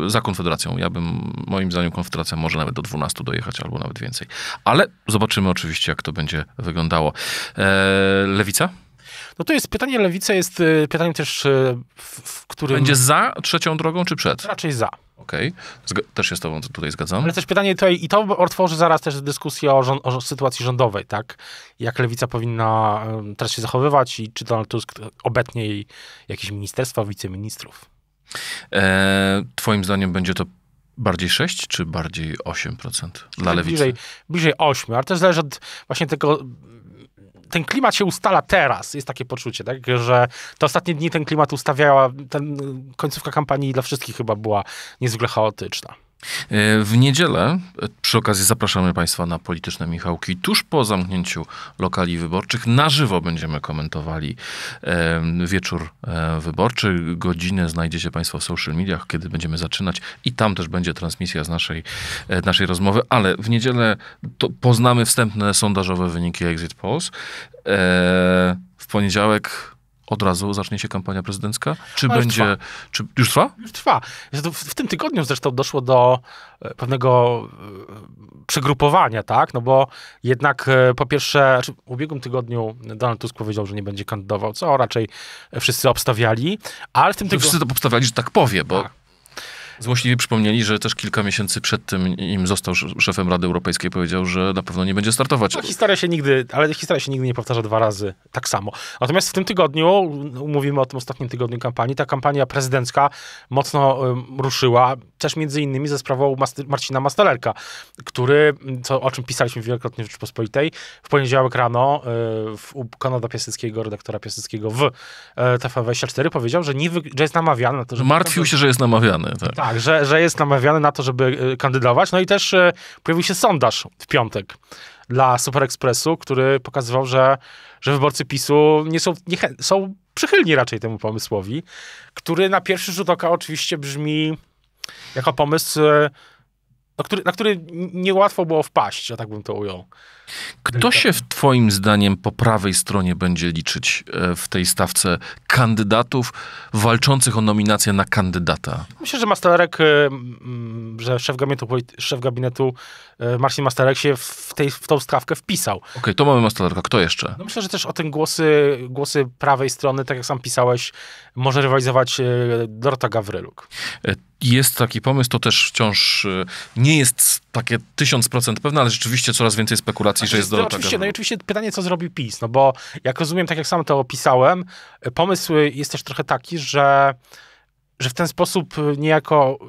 [SPEAKER 1] za Konfederacją. Ja bym, moim zdaniem Konfederacja może nawet do 12 dojechać, albo nawet więcej. Ale zobaczymy oczywiście, jak to będzie wyglądało. E, lewica? No to jest pytanie, lewica jest e, pytaniem też, e, w, w którym... Będzie za trzecią drogą, czy przed? Raczej za. Okej, okay. też się z tobą tutaj zgadzam. Ale
[SPEAKER 2] też pytanie tutaj, i to otworzy zaraz też dyskusję o, rząd, o sytuacji rządowej, tak? Jak lewica powinna teraz się zachowywać i czy Donald Tusk obetnie jakieś
[SPEAKER 1] ministerstwa, wiceministrów? Eee, twoim zdaniem będzie to Bardziej 6 czy bardziej 8% dla znaczy lewicy? Bliżej,
[SPEAKER 2] bliżej 8, ale też zależy od właśnie tego ten klimat się ustala teraz, jest takie poczucie, tak, że te ostatnie dni ten klimat ustawiała, ten, końcówka kampanii dla wszystkich chyba była niezwykle chaotyczna.
[SPEAKER 1] E, w niedzielę, e, przy okazji zapraszamy Państwa na polityczne Michałki. Tuż po zamknięciu lokali wyborczych na żywo będziemy komentowali e, wieczór wyborczy. Godzinę znajdziecie Państwo w social mediach, kiedy będziemy zaczynać i tam też będzie transmisja z naszej, naszej rozmowy, ale w niedzielę poznamy wstępne sondażowe wyniki Exit Polls. W poniedziałek od razu zacznie się kampania prezydencka? Czy no, będzie. Trwa. Czy już trwa?
[SPEAKER 2] Już trwa. W tym tygodniu zresztą doszło do e, pewnego e, przegrupowania, tak? No bo jednak e, po pierwsze, znaczy w ubiegłym tygodniu Donald Tusk powiedział, że nie będzie kandydował, co raczej wszyscy obstawiali,
[SPEAKER 1] ale w tym tygodniu... Wszyscy to obstawiali, że tak powie, bo... Tak. Złośliwie przypomnieli, że też kilka miesięcy przed tym, im został szefem Rady Europejskiej, powiedział, że na pewno nie będzie startować. No,
[SPEAKER 2] historia się nigdy, ale historia się nigdy nie powtarza dwa razy tak samo. Natomiast w tym tygodniu, mówimy o tym ostatnim tygodniu kampanii, ta kampania prezydencka mocno ruszyła, też między innymi ze sprawą Marcina Mastalerka, który, co, o czym pisaliśmy wielokrotnie w Rzeczypospolitej, w poniedziałek rano e, w, u Konrada Piaseckiego, redaktora Piaseckiego w e, TV24 powiedział, że, nie, że jest namawiany na to, że... Martwił
[SPEAKER 1] się, że jest namawiany. Tak. tak
[SPEAKER 2] tak, że, że jest namawiany na to, żeby e, kandydować. No i też e, pojawił się sondaż w piątek dla Super Expressu, który pokazywał, że, że wyborcy PiSu nie są, nie, są przychylni raczej temu pomysłowi, który na pierwszy rzut oka oczywiście brzmi jako pomysł, e, na no, który, na który niełatwo było wpaść, ja tak bym to ujął.
[SPEAKER 1] Kto się w Twoim zdaniem po prawej stronie będzie liczyć e, w tej stawce kandydatów walczących o nominację na kandydata?
[SPEAKER 2] Myślę, że Masterek, e, że szef gabinetu, szef gabinetu e, Marcin Masterek się w, tej, w tą stawkę wpisał. Okej,
[SPEAKER 1] okay, to mamy Mastereka. Kto jeszcze? No
[SPEAKER 2] myślę, że też o tym głosy, głosy prawej strony, tak jak sam pisałeś, może rywalizować Dorota Gawryluk
[SPEAKER 1] jest taki pomysł, to też wciąż nie jest takie 1000% pewne, ale rzeczywiście coraz więcej spekulacji racji, znaczy, że jest do no, oczywiście, No i
[SPEAKER 2] oczywiście pytanie, co zrobi PiS, no bo jak rozumiem, tak jak sam to opisałem, pomysł jest też trochę taki, że, że w ten sposób niejako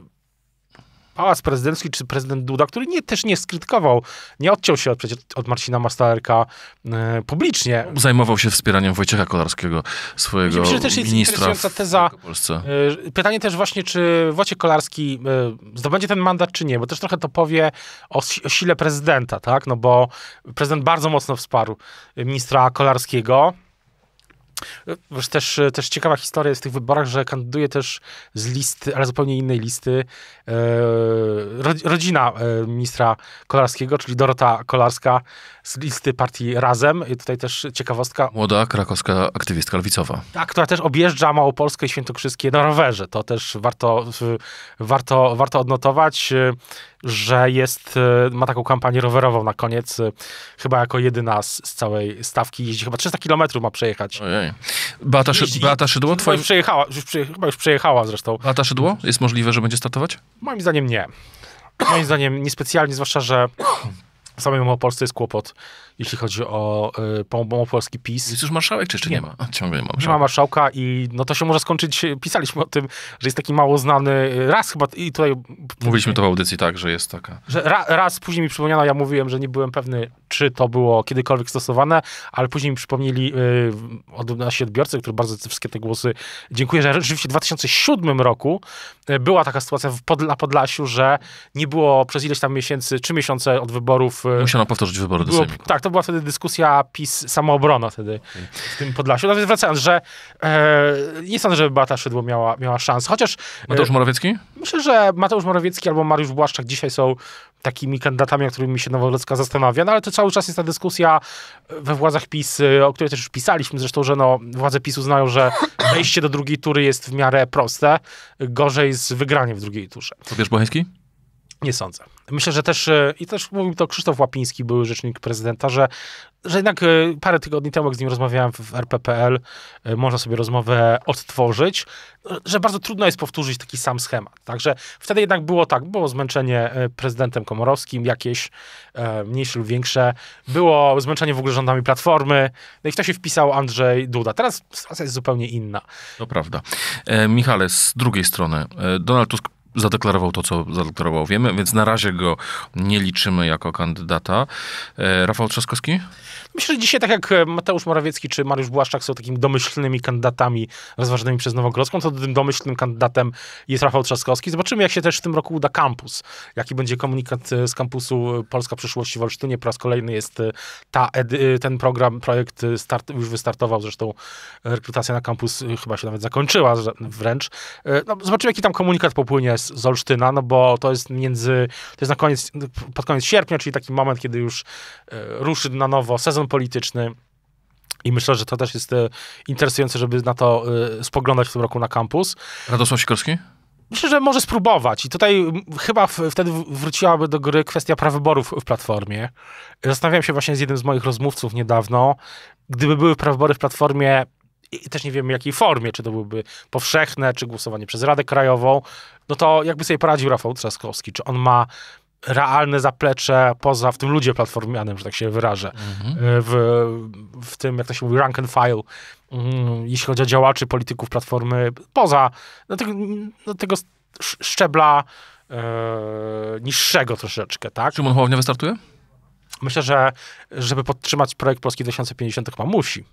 [SPEAKER 2] Pałac Prezydencki czy prezydent Duda, który nie, też nie skrytykował, nie odciął się od, przecież od Marcina Mastalerka e, publicznie.
[SPEAKER 1] Zajmował się wspieraniem Wojciecha Kolarskiego, swojego Myślę, że też jest ministra w, teza. W Polsce.
[SPEAKER 2] E, pytanie też właśnie, czy Wojciech Kolarski e, zdobędzie ten mandat, czy nie, bo też trochę to powie o, o sile prezydenta, tak? No bo prezydent bardzo mocno wsparł ministra Kolarskiego. Też, też ciekawa historia jest w tych wyborach, że kandyduje też z listy, ale zupełnie innej listy, e, rodzina e, ministra Kolarskiego, czyli Dorota Kolarska z listy partii Razem. I tutaj też ciekawostka.
[SPEAKER 1] Młoda krakowska aktywistka lewicowa.
[SPEAKER 2] Tak, która też objeżdża Małopolskę i Świętokrzyskie na rowerze. To też warto, warto, warto odnotować że jest, e, ma taką kampanię rowerową na koniec, e, chyba jako jedyna z, z całej stawki jeździ, chyba 300 km ma przejechać. Beata, Szy, Beata Szydło? No twoim... Już przejechała, już, chyba już przejechała zresztą.
[SPEAKER 1] Beata Szydło? Jest możliwe, że będzie startować?
[SPEAKER 2] Moim zdaniem nie. Moim zdaniem niespecjalnie, zwłaszcza, że w samej Opolsce jest kłopot jeśli chodzi o y, polski PiS. Jest już marszałek, czy jeszcze nie, nie ma? ciągle nie ma marszałka. Nie ma marszałka i no to się może skończyć, pisaliśmy o tym, że jest taki mało znany y, raz chyba i tutaj...
[SPEAKER 1] Mówiliśmy to w audycji tak, że jest taka.
[SPEAKER 2] Że ra, raz później mi przypomniano, ja mówiłem, że nie byłem pewny czy to było kiedykolwiek stosowane, ale później mi przypomnieli yy, od nasi odbiorcy, który bardzo za wszystkie te głosy dziękuję, że rzeczywiście w 2007 roku yy, była taka sytuacja w Pod, na Podlasiu, że nie było przez ileś tam miesięcy, trzy miesiące od wyborów. Yy, Musiano
[SPEAKER 1] powtórzyć wybory do było,
[SPEAKER 2] Tak, to była wtedy dyskusja PiS, samoobrona wtedy w tym Podlasiu. Natomiast wracając, że e, nie sądzę, żeby Beata Szydło miała, miała szansę, chociaż... Mateusz e, Morawiecki? Myślę, że Mateusz Morawiecki albo Mariusz Błaszczak dzisiaj są takimi kandydatami, nad którymi się Nowolecka zastanawia, no ale to cały czas jest ta dyskusja we władzach PiS, o której też już pisaliśmy zresztą, że no, władze PiS uznają, że wejście do drugiej tury jest w miarę proste, gorzej z wygraniem w drugiej turze. Co wiesz, Bocheński? Nie sądzę. Myślę, że też, e, i też mówił to Krzysztof Łapiński, były rzecznik prezydenta, że, że jednak e, parę tygodni temu, jak z nim rozmawiałem w RPPL, e, można sobie rozmowę odtworzyć, że bardzo trudno jest powtórzyć taki sam schemat. Także wtedy jednak było tak, było zmęczenie prezydentem Komorowskim, jakieś mniejsze lub większe, było zmęczenie w ogóle rządami Platformy, no i w to się wpisał Andrzej Duda. Teraz sytuacja jest zupełnie inna.
[SPEAKER 1] To prawda. E, Michale, z drugiej strony, Donald Tusk zadeklarował to, co zadeklarował. Wiemy, więc na razie go nie liczymy jako kandydata. E, Rafał Trzaskowski? Myślę, że dzisiaj
[SPEAKER 2] tak jak e, Mateusz Morawiecki czy Mariusz Błaszczak są takimi domyślnymi kandydatami rozważanymi przez Nowogrodzką, to tym domyślnym kandydatem jest Rafał Trzaskowski. Zobaczymy, jak się też w tym roku uda kampus. Jaki będzie komunikat e, z kampusu e, Polska Przyszłości w Olsztynie. Po raz kolejny jest ta ten program, projekt start, już wystartował, zresztą rekrutacja na kampus chyba się nawet zakończyła wręcz. No, zobaczymy, jaki tam komunikat popłynie z, z Olsztyna, no bo to jest między, to jest na koniec, pod koniec sierpnia, czyli taki moment, kiedy już ruszy na nowo sezon sezon polityczny. I myślę, że to też jest e, interesujące, żeby na to e, spoglądać w tym roku na kampus.
[SPEAKER 1] Radosław Sikorski?
[SPEAKER 2] Myślę, że może spróbować. I tutaj chyba w, wtedy wróciłaby do gry kwestia prawyborów w Platformie. Zastanawiałem się właśnie z jednym z moich rozmówców niedawno, gdyby były prawybory w Platformie, i też nie wiem w jakiej formie, czy to byłyby powszechne, czy głosowanie przez Radę Krajową, no to jakby sobie poradził Rafał Trzaskowski? Czy on ma realne zaplecze poza, w tym ludzie platformianym, że tak się wyrażę, mhm. Y, w, w tym, jak to się mówi, rank and file, mm, jeśli chodzi o działaczy, polityków Platformy, poza do no, tego, do no, tego szczebla e, niższego troszeczkę, tak? Szymon Hołownia wystartuje? Myślę, że żeby podtrzymać projekt Polski
[SPEAKER 1] 2050, chyba musi.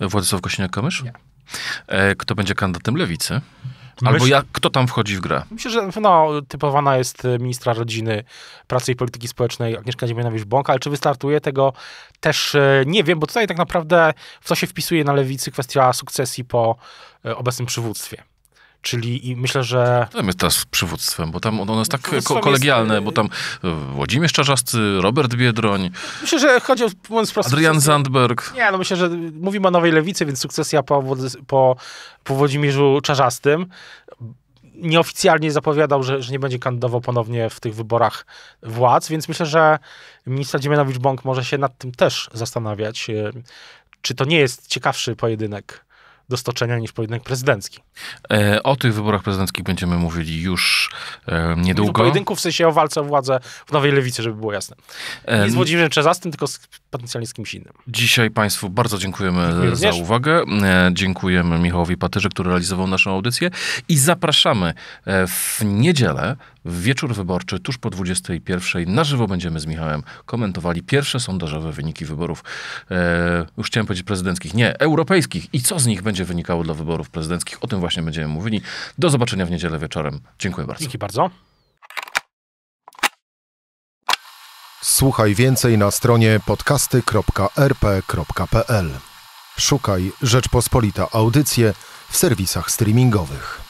[SPEAKER 1] Władysław Kosiniak-Kamysz? Nie. E, kto będzie kandydatem Lewicy? No Albo jak, kto tam wchodzi w grę?
[SPEAKER 2] Myślę, że no, typowana jest y, ministra rodziny, pracy i polityki społecznej Agnieszka Dziemianowicz-Bąk, ale czy wystartuje tego też y, nie wiem, bo tutaj tak naprawdę w co się wpisuje na lewicy kwestia sukcesji po y, obecnym przywództwie.
[SPEAKER 1] Czyli i myślę, że... Tam jest teraz przywództwem, bo tam ono jest tak ko kolegialne, jest... Y, bo tam y, Włodzimierz Czarzasty, Robert Biedroń.
[SPEAKER 2] Myślę, że chodzi o... Adrian
[SPEAKER 1] Zandberg.
[SPEAKER 2] Nie, no myślę, że mówimy o Nowej Lewicy, więc sukcesja po, po, po Włodzimierzu Czarzastym nieoficjalnie zapowiadał, że, że nie będzie kandydował ponownie w tych wyborach władz, więc myślę, że minister Dziemianowicz-Bąk może się nad tym też zastanawiać, y, czy to nie jest ciekawszy pojedynek do stoczenia niż pojedynek prezydencki.
[SPEAKER 1] E, o tych wyborach prezydenckich będziemy mówili już e, niedługo. Pojedynku
[SPEAKER 2] w sensie o walce o władzę w Nowej Lewicy, żeby było jasne. E, Nie z Włodzimierzem Czezastym, tylko z potencjalnie z kimś innym.
[SPEAKER 1] Dzisiaj Państwu bardzo dziękujemy Dziękuję za również. uwagę. E, dziękujemy Michałowi Patyrze, który realizował naszą audycję i zapraszamy e, w niedzielę w wieczór wyborczy tuż po 21 na żywo będziemy z Michałem komentowali pierwsze sondażowe wyniki wyborów e, już chciałem powiedzieć prezydenckich, nie, europejskich i co z nich będzie wynikało dla wyborów prezydenckich. O tym właśnie będziemy mówili. Do zobaczenia w niedzielę wieczorem. Dziękuję bardzo. Dzięki bardzo.
[SPEAKER 2] Słuchaj więcej na stronie podcasty.rp.pl.
[SPEAKER 1] Szukaj Rzeczpospolita Audycje w serwisach streamingowych.